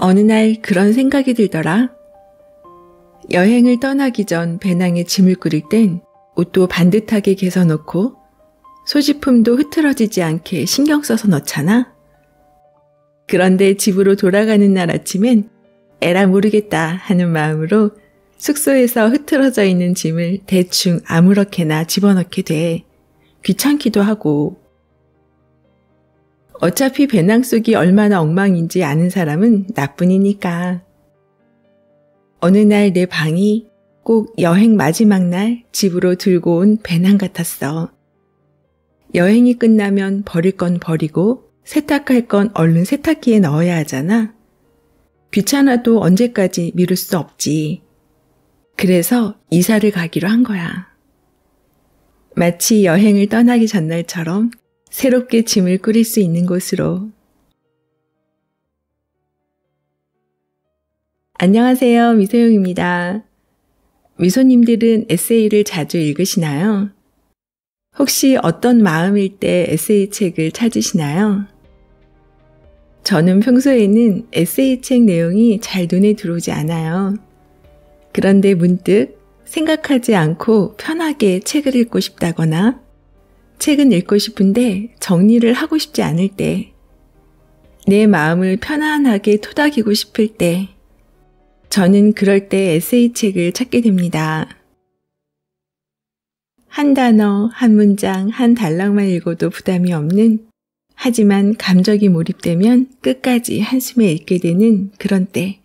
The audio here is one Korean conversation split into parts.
어느 날 그런 생각이 들더라. 여행을 떠나기 전 배낭에 짐을 꾸릴 땐 옷도 반듯하게 개서 넣고 소지품도 흐트러지지 않게 신경 써서 넣잖아. 그런데 집으로 돌아가는 날 아침엔 에라 모르겠다 하는 마음으로 숙소에서 흐트러져 있는 짐을 대충 아무렇게나 집어넣게 돼. 귀찮기도 하고 어차피 배낭 속이 얼마나 엉망인지 아는 사람은 나뿐이니까. 어느 날 내 방이 꼭 여행 마지막 날 집으로 들고 온 배낭 같았어. 여행이 끝나면 버릴 건 버리고 세탁할 건 얼른 세탁기에 넣어야 하잖아. 귀찮아도 언제까지 미룰 수 없지. 그래서 이사를 가기로 한 거야. 마치 여행을 떠나기 전날처럼 새롭게 짐을 꾸릴 수 있는 곳으로 안녕하세요. 미소용입니다. 미소님들은 에세이를 자주 읽으시나요? 혹시 어떤 마음일 때 에세이 책을 찾으시나요? 저는 평소에는 에세이 책 내용이 잘 눈에 들어오지 않아요. 그런데 문득 생각하지 않고 편하게 책을 읽고 싶다거나 책은 읽고 싶은데 정리를 하고 싶지 않을 때, 내 마음을 편안하게 토닥이고 싶을 때, 저는 그럴 때 에세이책을 찾게 됩니다. 한 단어, 한 문장, 한 단락만 읽어도 부담이 없는, 하지만 감정이 몰입되면 끝까지 한숨에 읽게 되는 그런 때.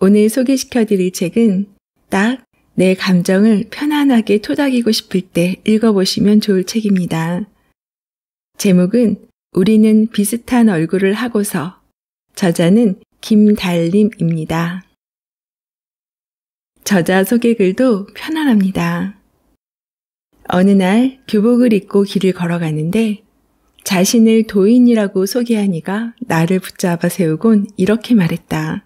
오늘 소개시켜 드릴 책은 딱내 감정을 편안하게 토닥이고 싶을 때 읽어보시면 좋을 책입니다. 제목은 우리는 비슷한 얼굴을 하고서 저자는 김달림입니다. 저자 소개글도 편안합니다. 어느 날 교복을 입고 길을 걸어가는데 자신을 도인이라고 소개한 이가 나를 붙잡아 세우곤 이렇게 말했다.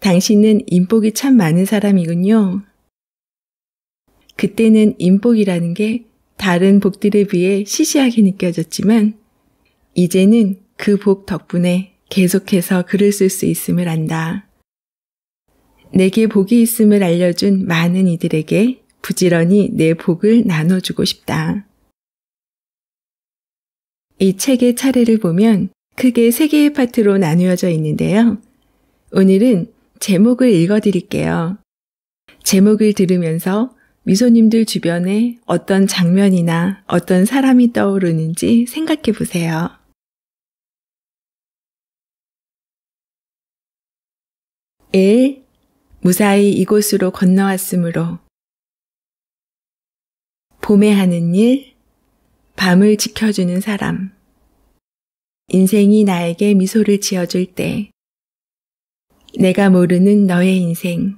당신은 인복이 참 많은 사람이군요. 그때는 인복이라는 게 다른 복들에 비해 시시하게 느껴졌지만 이제는 그 복 덕분에 계속해서 글을 쓸 수 있음을 안다. 내게 복이 있음을 알려준 많은 이들에게 부지런히 내 복을 나눠주고 싶다. 이 책의 차례를 보면 크게 세 개의 파트로 나누어져 있는데요. 오늘은 제목을 읽어드릴게요. 제목을 들으면서 미소님들 주변에 어떤 장면이나 어떤 사람이 떠오르는지 생각해 보세요. 1. 무사히 이곳으로 건너왔으므로 봄에 하는 일, 밤을 지켜주는 사람, 인생이 나에게 미소를 지어줄 때, 내가 모르는 너의 인생,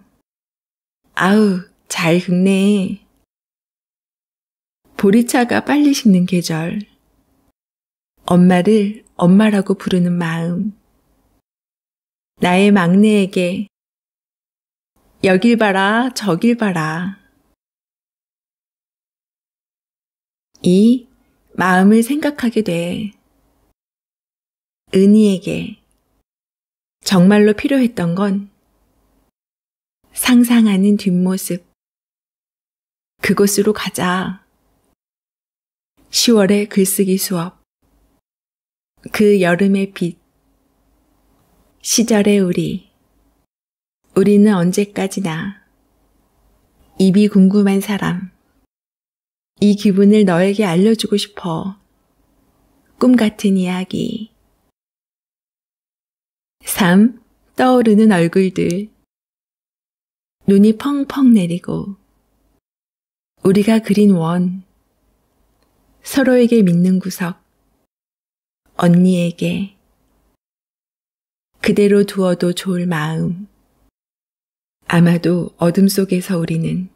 아우, 잘흙네 보리차가 빨리 식는 계절. 엄마를 엄마라고 부르는 마음. 나의 막내에게 여길 봐라, 저길 봐라. 이 마음을 생각하게 돼. 은희에게 정말로 필요했던 건 상상하는 뒷모습. 그곳으로 가자. 10월의 글쓰기 수업. 그 여름의 빛. 시절의 우리. 우리는 언제까지나. 입이 궁금한 사람. 이 기분을 너에게 알려주고 싶어. 꿈 같은 이야기. 3. 떠오르는 얼굴들. 눈이 펑펑 내리고 우리가 그린 원, 서로에게 믿는 구석, 언니에게 그대로 두어도 좋을 마음. 아마도 어둠 속에서 우리는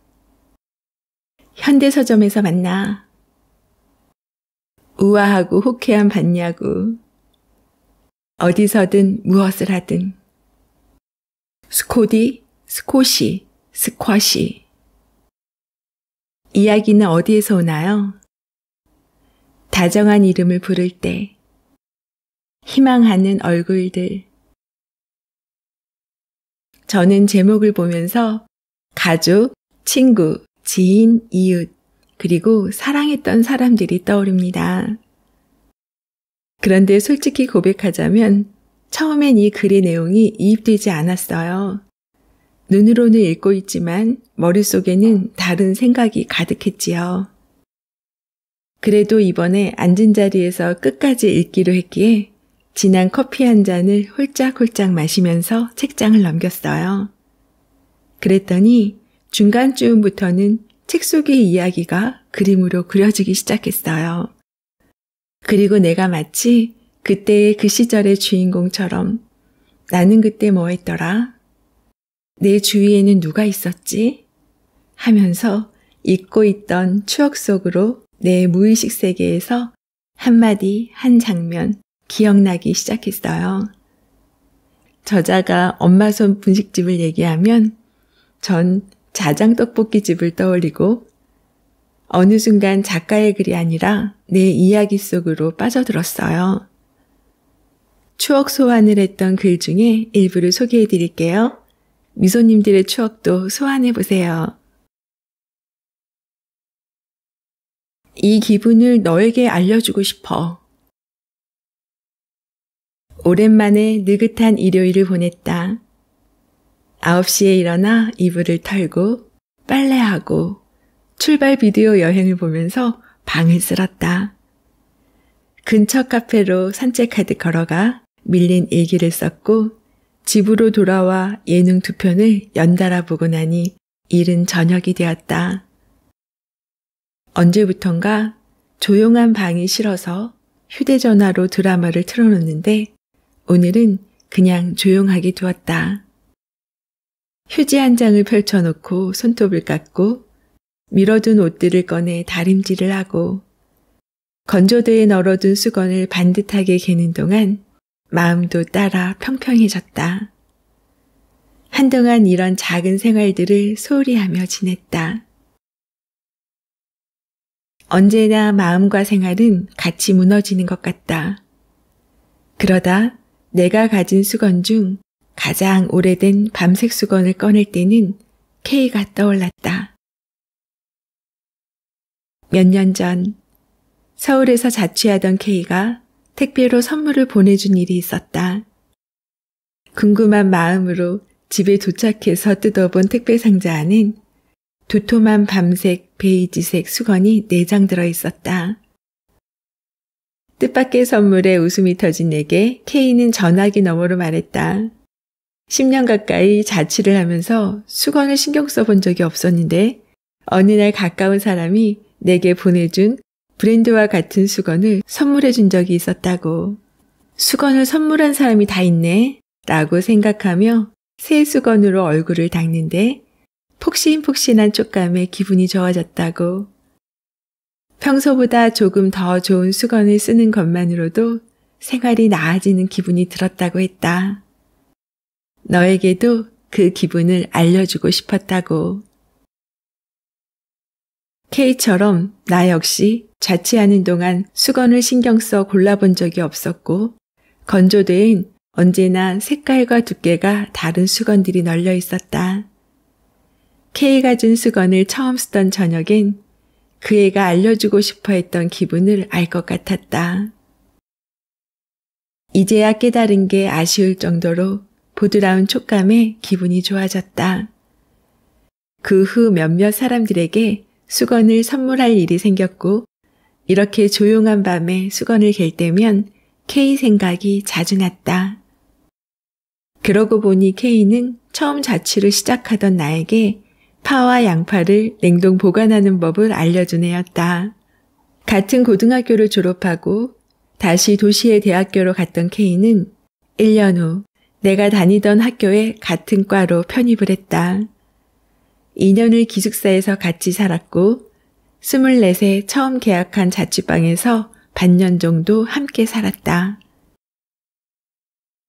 현대서점에서 만나 우아하고 호쾌한 반야구 어디서든 무엇을 하든 스코디, 스코시, 스쿼시 이야기는 어디에서 오나요? 다정한 이름을 부를 때, 희망하는 얼굴들. 저는 제목을 보면서 가족, 친구, 지인, 이웃, 그리고 사랑했던 사람들이 떠오릅니다. 그런데 솔직히 고백하자면 처음엔 이 글의 내용이 이입되지 않았어요. 눈으로는 읽고 있지만 머릿속에는 다른 생각이 가득했지요. 그래도 이번에 앉은 자리에서 끝까지 읽기로 했기에 진한 커피 한 잔을 홀짝홀짝 마시면서 책장을 넘겼어요. 그랬더니 중간쯤부터는 책 속의 이야기가 그림으로 그려지기 시작했어요. 그리고 내가 마치 그때의 그 시절의 주인공처럼 나는 그때 뭐 했더라? 내 주위에는 누가 있었지? 하면서 잊고 있던 추억 속으로 내 무의식 세계에서 한마디, 한 장면 기억나기 시작했어요. 저자가 엄마 손 분식집을 얘기하면 전 자장 떡볶이집을 떠올리고 어느 순간 작가의 글이 아니라 내 이야기 속으로 빠져들었어요. 추억 소환을 했던 글 중에 일부를 소개해 드릴게요. 미소님들의 추억도 소환해 보세요. 이 기분을 너에게 알려주고 싶어. 오랜만에 느긋한 일요일을 보냈다. 9시에 일어나 이불을 털고 빨래하고 출발 비디오 여행을 보면서 방을 쓸었다. 근처 카페로 산책하듯 걸어가 밀린 일기를 썼고 집으로 돌아와 예능 두 편을 연달아 보고 나니 이른 저녁이 되었다. 언제부턴가 조용한 방이 싫어서 휴대전화로 드라마를 틀어놓는데 오늘은 그냥 조용하게 두었다. 휴지 한 장을 펼쳐놓고 손톱을 깎고 밀어둔 옷들을 꺼내 다림질을 하고 건조대에 널어둔 수건을 반듯하게 개는 동안 마음도 따라 평평해졌다. 한동안 이런 작은 생활들을 소홀히 하며 지냈다. 언제나 마음과 생활은 같이 무너지는 것 같다. 그러다 내가 가진 수건 중 가장 오래된 밤색 수건을 꺼낼 때는 K가 떠올랐다. 몇 년 전 서울에서 자취하던 K가 택배로 선물을 보내준 일이 있었다. 궁금한 마음으로 집에 도착해서 뜯어본 택배 상자 안엔 도톰한 밤색 베이지색 수건이 4장 들어 있었다. 뜻밖의 선물에 웃음이 터진 내게 케이는 전화기 너머로 말했다. 10년 가까이 자취를 하면서 수건을 신경 써본 적이 없었는데 어느 날 가까운 사람이 내게 보내준 브랜드와 같은 수건을 선물해 준 적이 있었다고. 수건을 선물한 사람이 다 있네. 라고 생각하며 새 수건으로 얼굴을 닦는데 폭신폭신한 촉감에 기분이 좋아졌다고. 평소보다 조금 더 좋은 수건을 쓰는 것만으로도 생활이 나아지는 기분이 들었다고 했다. 너에게도 그 기분을 알려주고 싶었다고. K처럼 나 역시 자취하는 동안 수건을 신경 써 골라본 적이 없었고 건조대엔 언제나 색깔과 두께가 다른 수건들이 널려 있었다. k 가준 수건을 처음 쓰던 저녁엔 그 애가 알려주고 싶어 했던 기분을 알 것 같았다. 이제야 깨달은 게 아쉬울 정도로 보드라운 촉감에 기분이 좋아졌다. 그 후 몇몇 사람들에게 수건을 선물할 일이 생겼고 이렇게 조용한 밤에 수건을 갤 때면 케이 생각이 자주 났다. 그러고 보니 케이는 처음 자취를 시작하던 나에게 파와 양파를 냉동 보관하는 법을 알려준 애였다. 같은 고등학교를 졸업하고 다시 도시의 대학교로 갔던 케이는 1년 후 내가 다니던 학교에 같은 과로 편입을 했다. 2년을 기숙사에서 같이 살았고 24세 처음 계약한 자취방에서 반년 정도 함께 살았다.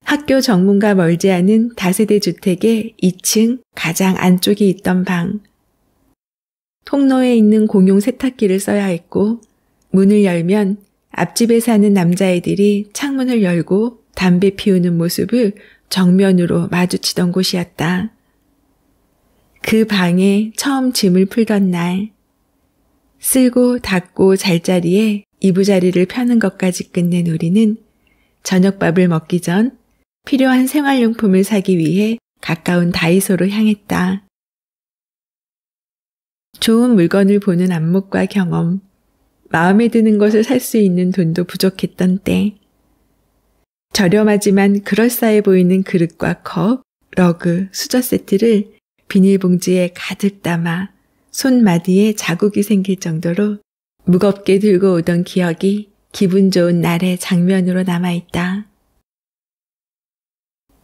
학교 정문과 멀지 않은 다세대 주택의 2층 가장 안쪽에 있던 방. 통로에 있는 공용 세탁기를 써야 했고, 문을 열면 앞집에 사는 남자애들이 창문을 열고 담배 피우는 모습을 정면으로 마주치던 곳이었다. 그 방에 처음 짐을 풀던 날, 쓸고 닦고 잘자리에 이부자리를 펴는 것까지 끝낸 우리는 저녁밥을 먹기 전 필요한 생활용품을 사기 위해 가까운 다이소로 향했다. 좋은 물건을 보는 안목과 경험, 마음에 드는 것을 살 수 있는 돈도 부족했던 때, 저렴하지만 그럴싸해 보이는 그릇과 컵, 러그, 수저 세트를 비닐봉지에 가득 담아 손마디에 자국이 생길 정도로 무겁게 들고 오던 기억이 기분 좋은 날의 장면으로 남아있다.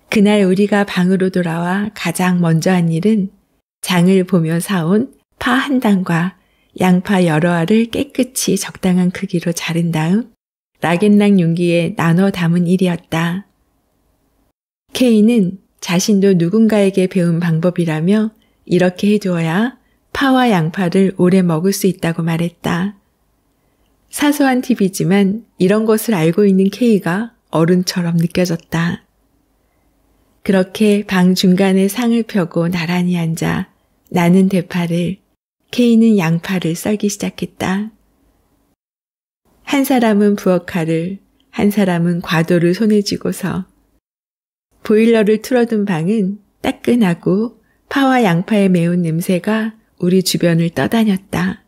그날 우리가 방으로 돌아와 가장 먼저 한 일은 장을 보며 사온 파 한 단과 양파 여러 알을 깨끗이 적당한 크기로 자른 다음 라겐락 용기에 나눠 담은 일이었다. 케이는 자신도 누군가에게 배운 방법이라며 이렇게 해주어야 파와 양파를 오래 먹을 수 있다고 말했다. 사소한 팁이지만 이런 것을 알고 있는 케이가 어른처럼 느껴졌다. 그렇게 방 중간에 상을 펴고 나란히 앉아 나는 대파를, 케이는 양파를 썰기 시작했다. 한 사람은 부엌칼을, 한 사람은 과도를 손에 쥐고서 보일러를 틀어둔 방은 따끈하고 파와 양파의 매운 냄새가 우리 주변을 떠다녔다.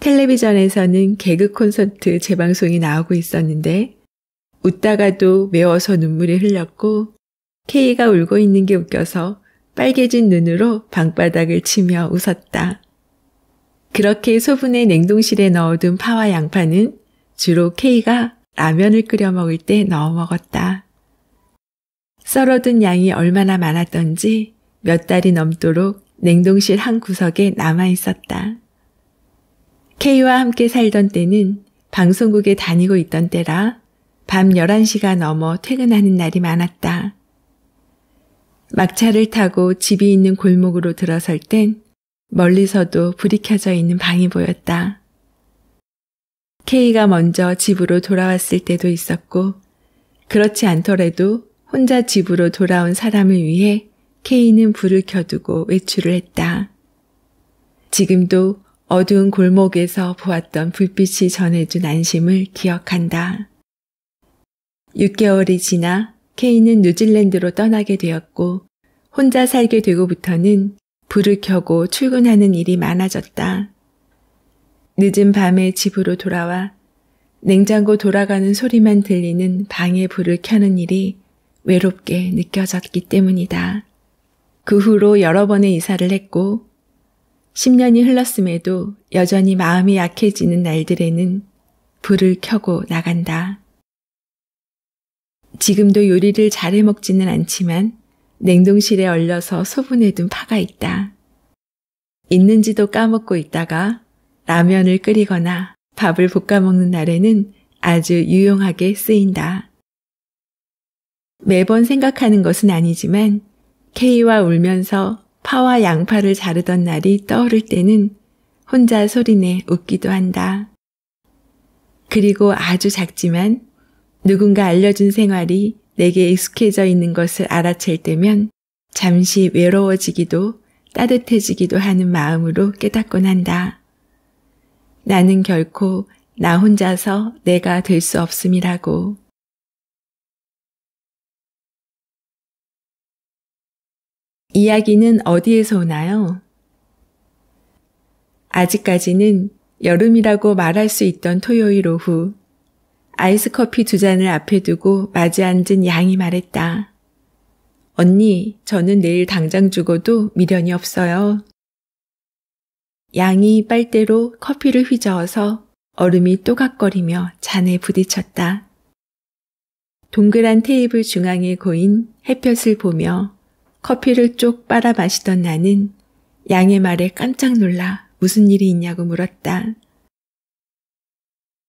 텔레비전에서는 개그 콘서트 재방송이 나오고 있었는데 웃다가도 매워서 눈물이 흘렀고 케이가 울고 있는 게 웃겨서 빨개진 눈으로 방바닥을 치며 웃었다. 그렇게 소분의 냉동실에 넣어둔 파와 양파는 주로 케이가 라면을 끓여 먹을 때 넣어 먹었다. 썰어둔 양이 얼마나 많았던지 몇 달이 넘도록 냉동실 한 구석에 남아 있었다. k 와 함께 살던 때는 방송국에 다니고 있던 때라 밤 11시가 넘어 퇴근하는 날이 많았다. 막차를 타고 집이 있는 골목으로 들어설 땐 멀리서도 불이 켜져 있는 방이 보였다. k 가 먼저 집으로 돌아왔을 때도 있었고, 그렇지 않더라도 혼자 집으로 돌아온 사람을 위해 케이는 불을 켜두고 외출을 했다. 지금도 어두운 골목에서 보았던 불빛이 전해준 안심을 기억한다. 6개월이 지나 케이는 뉴질랜드로 떠나게 되었고 혼자 살게 되고부터는 불을 켜고 출근하는 일이 많아졌다. 늦은 밤에 집으로 돌아와 냉장고 돌아가는 소리만 들리는 방에 불을 켜는 일이 외롭게 느껴졌기 때문이다. 그 후로 여러 번의 이사를 했고 10년이 흘렀음에도 여전히 마음이 약해지는 날들에는 불을 켜고 나간다. 지금도 요리를 잘해 먹지는 않지만 냉동실에 얼려서 소분해둔 파가 있다. 있는지도 까먹고 있다가 라면을 끓이거나 밥을 볶아 먹는 날에는 아주 유용하게 쓰인다. 매번 생각하는 것은 아니지만 k 와 울면서 파와 양파를 자르던 날이 떠오를 때는 혼자 소리내 웃기도 한다. 그리고 아주 작지만 누군가 알려준 생활이 내게 익숙해져 있는 것을 알아챌 때면 잠시 외로워지기도 따뜻해지기도 하는 마음으로 깨닫곤 한다. 나는 결코 나 혼자서 내가 될 수 없음이라고. 이야기는 어디에서 오나요? 아직까지는 여름이라고 말할 수 있던 토요일 오후, 아이스 커피 두 잔을 앞에 두고 마주 앉은 양이 말했다. 언니, 저는 내일 당장 죽어도 미련이 없어요. 양이 빨대로 커피를 휘저어서 얼음이 또각거리며 잔에 부딪혔다. 동그란 테이블 중앙에 고인 햇볕을 보며 커피를 쪽 빨아 마시던 나는 양의 말에 깜짝 놀라 무슨 일이 있냐고 물었다.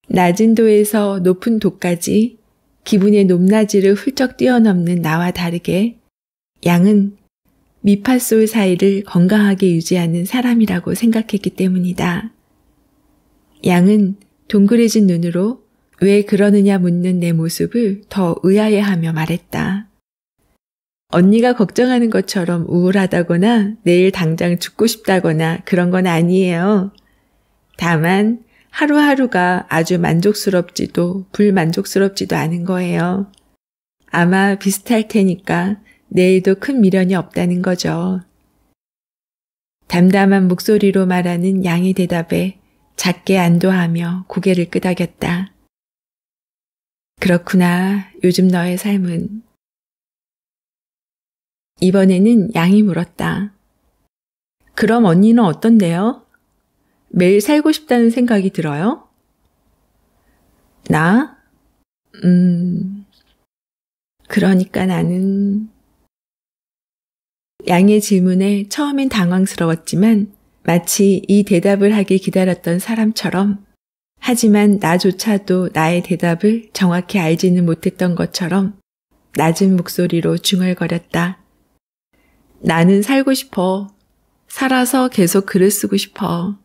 낮은 도에서 높은 도까지 기분의 높낮이를 훌쩍 뛰어넘는 나와 다르게 양은 미파솔 사이를 건강하게 유지하는 사람이라고 생각했기 때문이다. 양은 동그래진 눈으로 왜 그러느냐 묻는 내 모습을 더 의아해하며 말했다. 언니가 걱정하는 것처럼 우울하다거나 내일 당장 죽고 싶다거나 그런 건 아니에요. 다만 하루하루가 아주 만족스럽지도 불만족스럽지도 않은 거예요. 아마 비슷할 테니까 내일도 큰 미련이 없다는 거죠. 담담한 목소리로 말하는 양의 대답에 작게 안도하며 고개를 끄덕였다. 그렇구나. 요즘 너의 삶은 이번에는 양이 물었다. 그럼 언니는 어떤데요? 매일 살고 싶다는 생각이 들어요? 나? 음, 그러니까 나는. 양의 질문에 처음엔 당황스러웠지만 마치 이 대답을 하길 기다렸던 사람처럼 하지만 나조차도 나의 대답을 정확히 알지는 못했던 것처럼 낮은 목소리로 중얼거렸다. 나는 살고 싶어. 살아서 계속 글을 쓰고 싶어.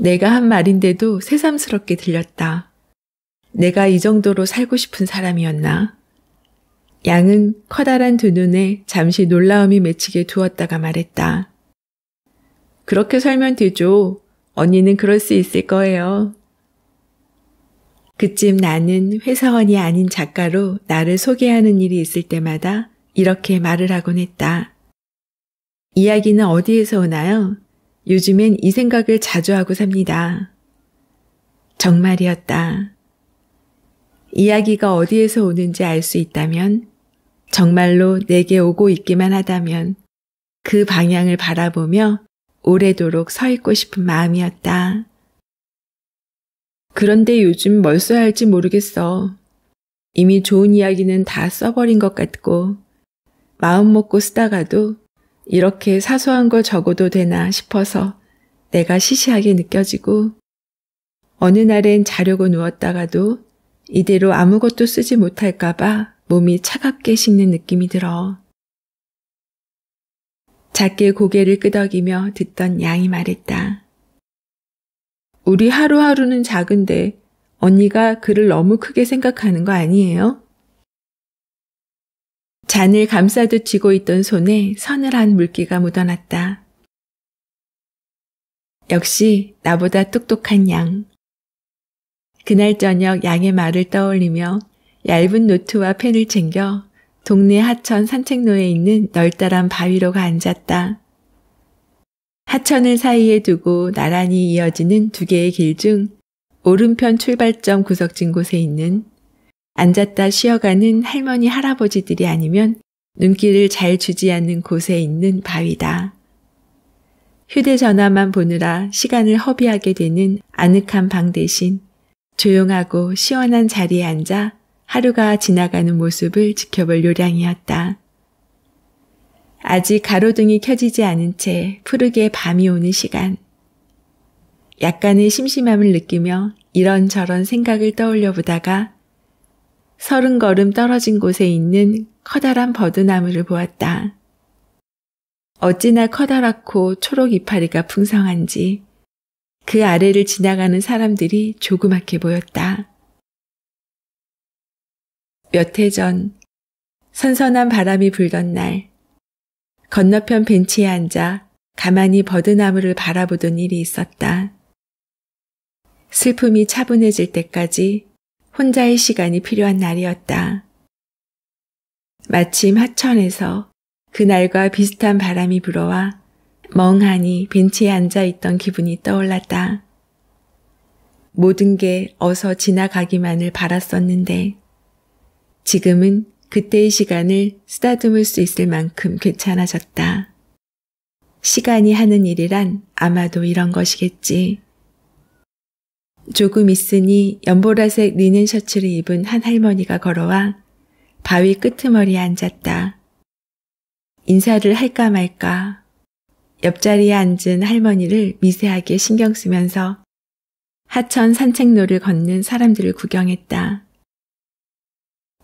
내가 한 말인데도 새삼스럽게 들렸다. 내가 이 정도로 살고 싶은 사람이었나? 양은 커다란 두 눈에 잠시 놀라움이 맺히게 두었다가 말했다. 그렇게 살면 되죠. 언니는 그럴 수 있을 거예요. 그쯤 나는 회사원이 아닌 작가로 나를 소개하는 일이 있을 때마다 이렇게 말을 하곤 했다. 이야기는 어디에서 오나요? 요즘엔 이 생각을 자주 하고 삽니다. 정말이었다. 이야기가 어디에서 오는지 알 수 있다면, 정말로 내게 오고 있기만 하다면, 그 방향을 바라보며 오래도록 서 있고 싶은 마음이었다. 그런데 요즘 뭘 써야 할지 모르겠어. 이미 좋은 이야기는 다 써버린 것 같고, 마음 먹고 쓰다가도 이렇게 사소한 걸 적어도 되나 싶어서 내가 시시하게 느껴지고 어느 날엔 자려고 누웠다가도 이대로 아무것도 쓰지 못할까봐 몸이 차갑게 식는 느낌이 들어. 작게 고개를 끄덕이며 듣던 양이 말했다. 우리 하루하루는 작은데 언니가 그를 너무 크게 생각하는 거 아니에요? 잔을 감싸듯 쥐고 있던 손에 서늘한 물기가 묻어났다. 역시 나보다 똑똑한 양. 그날 저녁 양의 말을 떠올리며 얇은 노트와 펜을 챙겨 동네 하천 산책로에 있는 널따란 바위로 가 앉았다. 하천을 사이에 두고 나란히 이어지는 두 개의 길 중 오른편 출발점 구석진 곳에 있는 앉았다 쉬어가는 할머니 할아버지들이 아니면 눈길을 잘 주지 않는 곳에 있는 바위다. 휴대전화만 보느라 시간을 허비하게 되는 아늑한 방 대신 조용하고 시원한 자리에 앉아 하루가 지나가는 모습을 지켜볼 요량이었다. 아직 가로등이 켜지지 않은 채 푸르게 밤이 오는 시간. 약간의 심심함을 느끼며 이런저런 생각을 떠올려 보다가 서른 걸음 떨어진 곳에 있는 커다란 버드나무를 보았다. 어찌나 커다랗고 초록 이파리가 풍성한지 그 아래를 지나가는 사람들이 조그맣게 보였다. 몇 해 전, 선선한 바람이 불던 날, 건너편 벤치에 앉아 가만히 버드나무를 바라보던 일이 있었다. 슬픔이 차분해질 때까지 혼자의 시간이 필요한 날이었다. 마침 하천에서 그날과 비슷한 바람이 불어와 멍하니 벤치에 앉아 있던 기분이 떠올랐다. 모든 게 어서 지나가기만을 바랐었는데 지금은 그때의 시간을 쓰다듬을 수 있을 만큼 괜찮아졌다. 시간이 하는 일이란 아마도 이런 것이겠지. 조금 있으니 연보라색 리넨 셔츠를 입은 한 할머니가 걸어와 바위 끄트머리에 앉았다. 인사를 할까 말까 옆자리에 앉은 할머니를 미세하게 신경 쓰면서 하천 산책로를 걷는 사람들을 구경했다.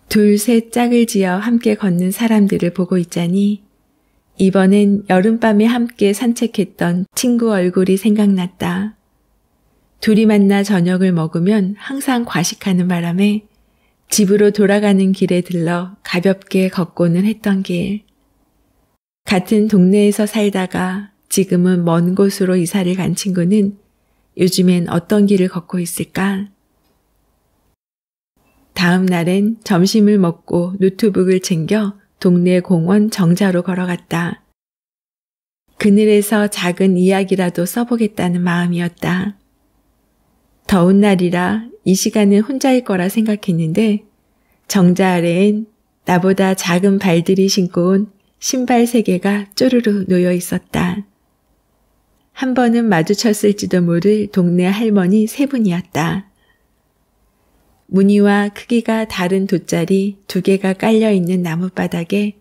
둘, 셋 짝을 지어 함께 걷는 사람들을 보고 있자니 이번엔 여름밤에 함께 산책했던 친구 얼굴이 생각났다. 둘이 만나 저녁을 먹으면 항상 과식하는 바람에 집으로 돌아가는 길에 들러 가볍게 걷고는 했던 길. 같은 동네에서 살다가 지금은 먼 곳으로 이사를 간 친구는 요즘엔 어떤 길을 걷고 있을까? 다음 날엔 점심을 먹고 노트북을 챙겨 동네 공원 정자로 걸어갔다. 그늘에서 작은 이야기라도 써보겠다는 마음이었다. 더운 날이라 이 시간은 혼자일 거라 생각했는데 정자 아래엔 나보다 작은 발들이 신고 온 신발 세 개가 쪼르르 놓여 있었다. 한 번은 마주쳤을지도 모를 동네 할머니 세 분이었다. 무늬와 크기가 다른 돗자리 두 개가 깔려 있는 나무바닥에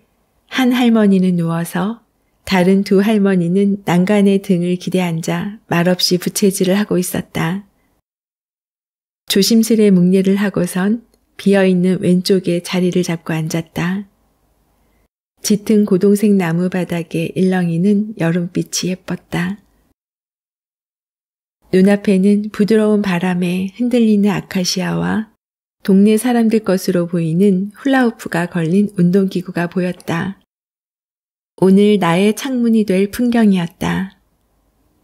한 할머니는 누워서 다른 두 할머니는 난간에 등을 기대 앉아 말없이 부채질을 하고 있었다. 조심스레 묵례를 하고선 비어있는 왼쪽에 자리를 잡고 앉았다. 짙은 고동색 나무 바닥에 일렁이는 여름빛이 예뻤다. 눈앞에는 부드러운 바람에 흔들리는 아카시아와 동네 사람들 것으로 보이는 훌라후프가 걸린 운동기구가 보였다. 오늘 나의 창문이 될 풍경이었다.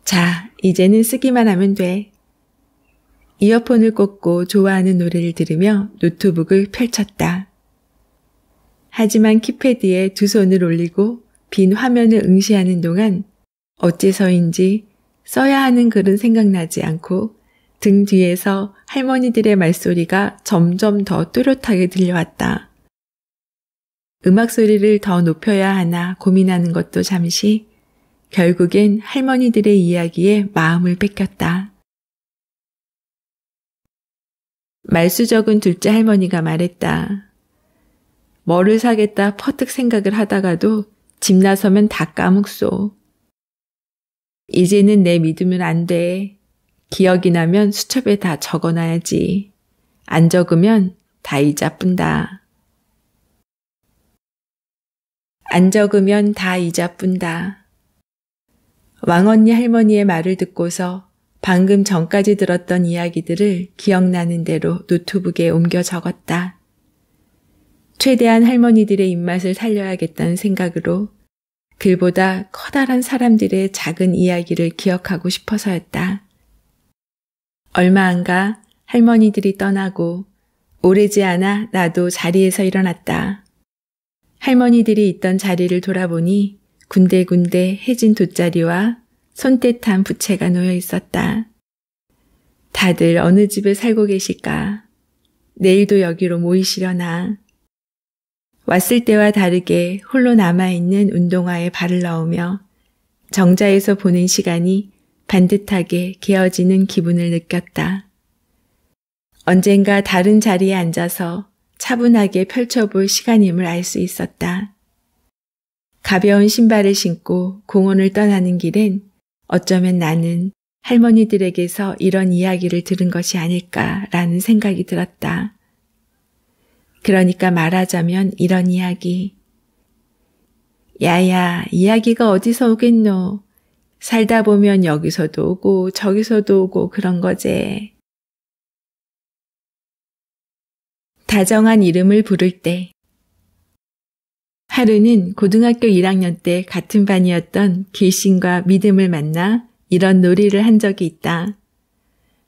자, 이제는 쓰기만 하면 돼. 이어폰을 꽂고 좋아하는 노래를 들으며 노트북을 펼쳤다. 하지만 키패드에 두 손을 올리고 빈 화면을 응시하는 동안 어째서인지 써야 하는 글은 생각나지 않고 등 뒤에서 할머니들의 말소리가 점점 더 뚜렷하게 들려왔다. 음악 소리를 더 높여야 하나 고민하는 것도 잠시 결국엔 할머니들의 이야기에 마음을 뺏겼다. 말수적은 둘째 할머니가 말했다. 뭐를 사겠다 퍼뜩 생각을 하다가도 집 나서면 다 까먹소. 이제는 내믿음은안 돼. 기억이 나면 수첩에 다 적어놔야지. 안 적으면 다 이자뿐다. 안 적으면 다 이자뿐다. 왕언니 할머니의 말을 듣고서 방금 전까지 들었던 이야기들을 기억나는 대로 노트북에 옮겨 적었다. 최대한 할머니들의 입맛을 살려야겠다는 생각으로 글보다 커다란 사람들의 작은 이야기를 기억하고 싶어서였다. 얼마 안가 할머니들이 떠나고 오래지 않아 나도 자리에서 일어났다. 할머니들이 있던 자리를 돌아보니 군데군데 해진 돗자리와 손때탄 부채가 놓여 있었다. 다들 어느 집에 살고 계실까? 내일도 여기로 모이시려나? 왔을 때와 다르게 홀로 남아있는 운동화에 발을 넣으며 정자에서 보낸 시간이 반듯하게 개어지는 기분을 느꼈다. 언젠가 다른 자리에 앉아서 차분하게 펼쳐볼 시간임을 알 수 있었다. 가벼운 신발을 신고 공원을 떠나는 길엔 어쩌면 나는 할머니들에게서 이런 이야기를 들은 것이 아닐까라는 생각이 들었다. 그러니까 말하자면 이런 이야기. 야야, 이야기가 어디서 오겠노? 살다 보면 여기서도 오고 저기서도 오고 그런 거지. 다정한 이름을 부를 때 하루는 고등학교 1학년 때 같은 반이었던 길신과 믿음을 만나 이런 놀이를 한 적이 있다.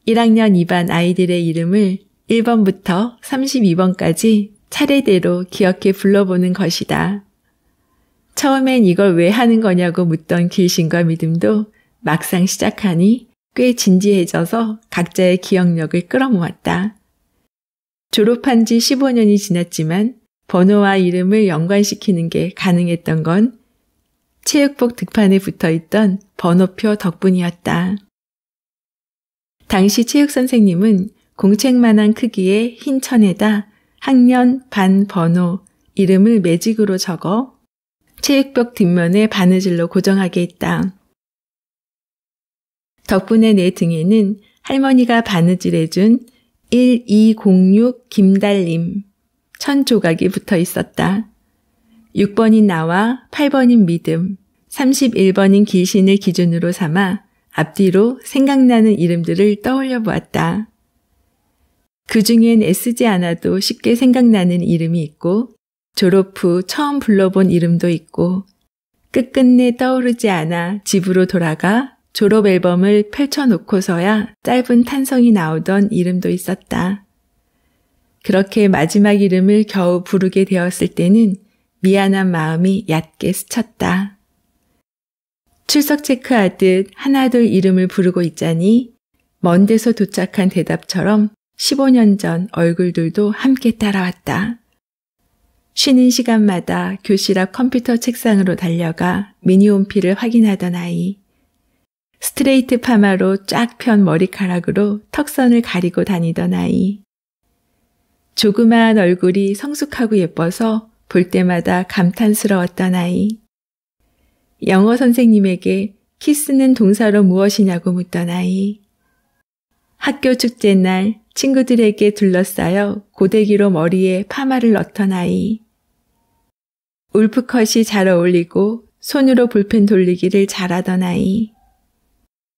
1학년 2반 아이들의 이름을 1번부터 32번까지 차례대로 기억해 불러보는 것이다. 처음엔 이걸 왜 하는 거냐고 묻던 길신과 믿음도 막상 시작하니 꽤 진지해져서 각자의 기억력을 끌어모았다. 졸업한 지 15년이 지났지만 번호와 이름을 연관시키는 게 가능했던 건 체육복 득판에 붙어 있던 번호표 덕분이었다. 당시 체육 선생님은 공책만한 크기의 흰 천에다 학년, 반, 번호, 이름을 매직으로 적어 체육복 뒷면에 바느질로 고정하게 했다. 덕분에 내 등에는 할머니가 바느질해준 1206 김달림 천 조각이 붙어 있었다. 6번인 나와 8번인 믿음, 31번인 길신을 기준으로 삼아 앞뒤로 생각나는 이름들을 떠올려 보았다. 그 중엔 애쓰지 않아도 쉽게 생각나는 이름이 있고, 졸업 후 처음 불러본 이름도 있고, 끝끝내 떠오르지 않아 집으로 돌아가 졸업 앨범을 펼쳐놓고서야 짧은 탄성이 나오던 이름도 있었다. 그렇게 마지막 이름을 겨우 부르게 되었을 때는 미안한 마음이 얕게 스쳤다. 출석 체크하듯 하나둘 이름을 부르고 있자니 먼 데서 도착한 대답처럼 15년 전 얼굴들도 함께 따라왔다. 쉬는 시간마다 교실 앞 컴퓨터 책상으로 달려가 미니홈피를 확인하던 아이. 스트레이트 파마로 쫙 편 머리카락으로 턱선을 가리고 다니던 아이. 조그마한 얼굴이 성숙하고 예뻐서 볼 때마다 감탄스러웠던 아이. 영어 선생님에게 키스는 동사로 무엇이냐고 묻던 아이. 학교 축제 날 친구들에게 둘러싸여 고데기로 머리에 파마를 넣던 아이. 울프컷이 잘 어울리고 손으로 볼펜 돌리기를 잘하던 아이.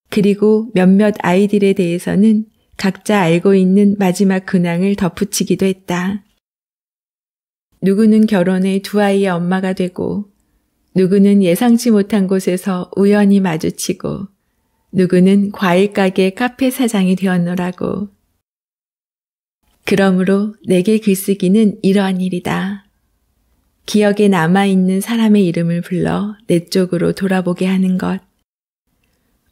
그리고 몇몇 아이들에 대해서는 각자 알고 있는 마지막 근황을 덧붙이기도 했다. 누구는 결혼해 두 아이의 엄마가 되고, 누구는 예상치 못한 곳에서 우연히 마주치고, 누구는 과일 가게 카페 사장이 되었노라고. 그러므로 내게 글쓰기는 이러한 일이다. 기억에 남아있는 사람의 이름을 불러 내 쪽으로 돌아보게 하는 것.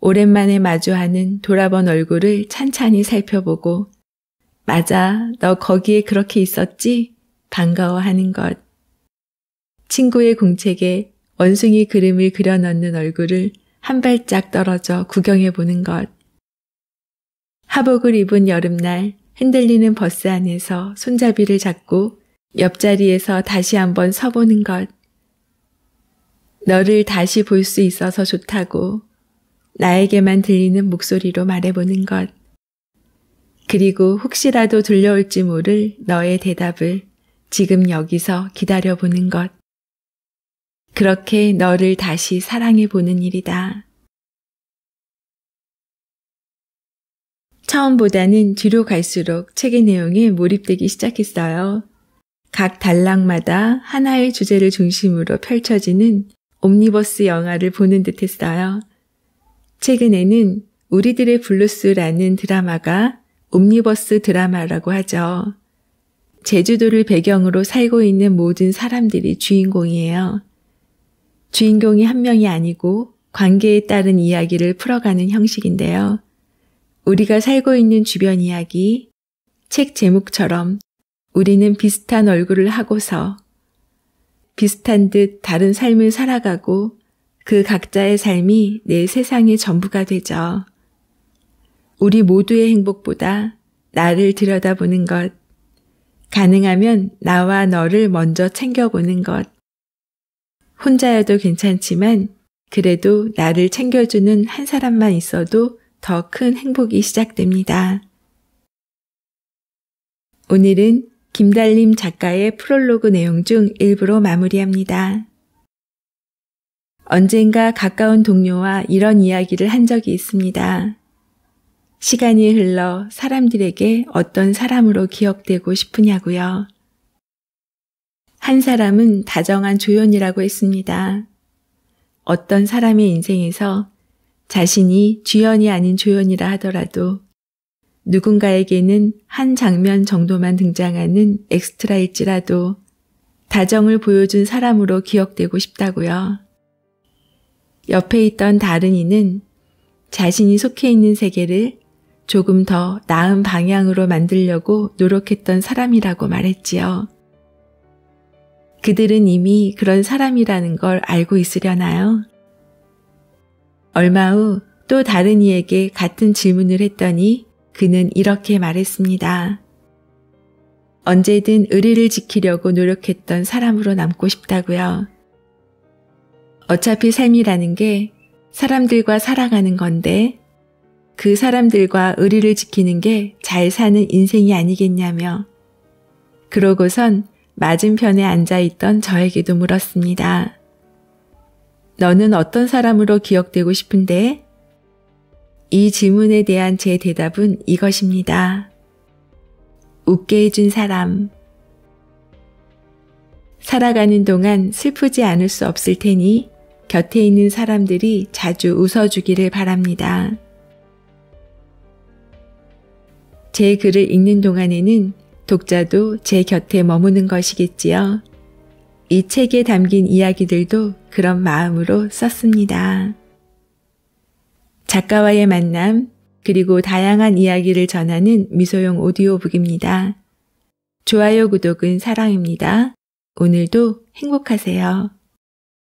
오랜만에 마주하는 돌아본 얼굴을 찬찬히 살펴보고 맞아, 너 거기에 그렇게 있었지? 반가워하는 것. 친구의 공책에 원숭이 그림을 그려 넣는 얼굴을 한 발짝 떨어져 구경해 보는 것. 하복을 입은 여름날 흔들리는 버스 안에서 손잡이를 잡고 옆자리에서 다시 한번 서보는 것. 너를 다시 볼 수 있어서 좋다고 나에게만 들리는 목소리로 말해보는 것. 그리고 혹시라도 들려올지 모를 너의 대답을 지금 여기서 기다려보는 것. 그렇게 너를 다시 사랑해보는 일이다. 처음보다는 뒤로 갈수록 책의 내용에 몰입되기 시작했어요. 각 단락마다 하나의 주제를 중심으로 펼쳐지는 옴니버스 영화를 보는 듯 했어요. 최근에는 우리들의 블루스라는 드라마가 옴니버스 드라마라고 하죠. 제주도를 배경으로 살고 있는 모든 사람들이 주인공이에요. 주인공이 한 명이 아니고 관계에 따른 이야기를 풀어가는 형식인데요. 우리가 살고 있는 주변 이야기, 책 제목처럼 우리는 비슷한 얼굴을 하고서 비슷한 듯 다른 삶을 살아가고 그 각자의 삶이 내 세상의 전부가 되죠. 우리 모두의 행복보다 나를 들여다보는 것, 가능하면 나와 너를 먼저 챙겨보는 것. 혼자여도 괜찮지만 그래도 나를 챙겨주는 한 사람만 있어도 더 큰 행복이 시작됩니다. 오늘은 김달림 작가의 프롤로그 내용 중 일부로 마무리합니다. 언젠가 가까운 동료와 이런 이야기를 한 적이 있습니다. 시간이 흘러 사람들에게 어떤 사람으로 기억되고 싶으냐고요. 한 사람은 다정한 조연이라고 했습니다. 어떤 사람의 인생에서 자신이 주연이 아닌 조연이라 하더라도 누군가에게는 한 장면 정도만 등장하는 엑스트라일지라도 다정을 보여준 사람으로 기억되고 싶다고요. 옆에 있던 다른 이는 자신이 속해 있는 세계를 조금 더 나은 방향으로 만들려고 노력했던 사람이라고 말했지요. 그들은 이미 그런 사람이라는 걸 알고 있으려나요? 얼마 후 또 다른 이에게 같은 질문을 했더니 그는 이렇게 말했습니다. 언제든 의리를 지키려고 노력했던 사람으로 남고 싶다고요. 어차피 삶이라는 게 사람들과 살아가는 건데 그 사람들과 의리를 지키는 게 잘 사는 인생이 아니겠냐며 그러고선 맞은편에 앉아있던 저에게도 물었습니다. 너는 어떤 사람으로 기억되고 싶은데? 이 질문에 대한 제 대답은 이것입니다. 웃게 해준 사람. 살아가는 동안 슬프지 않을 수 없을 테니 곁에 있는 사람들이 자주 웃어주기를 바랍니다. 제 글을 읽는 동안에는 독자도 제 곁에 머무는 것이겠지요. 이 책에 담긴 이야기들도 그런 마음으로 썼습니다. 작가와의 만남, 그리고 다양한 이야기를 전하는 미소용 오디오북입니다. 좋아요, 구독은 사랑입니다. 오늘도 행복하세요.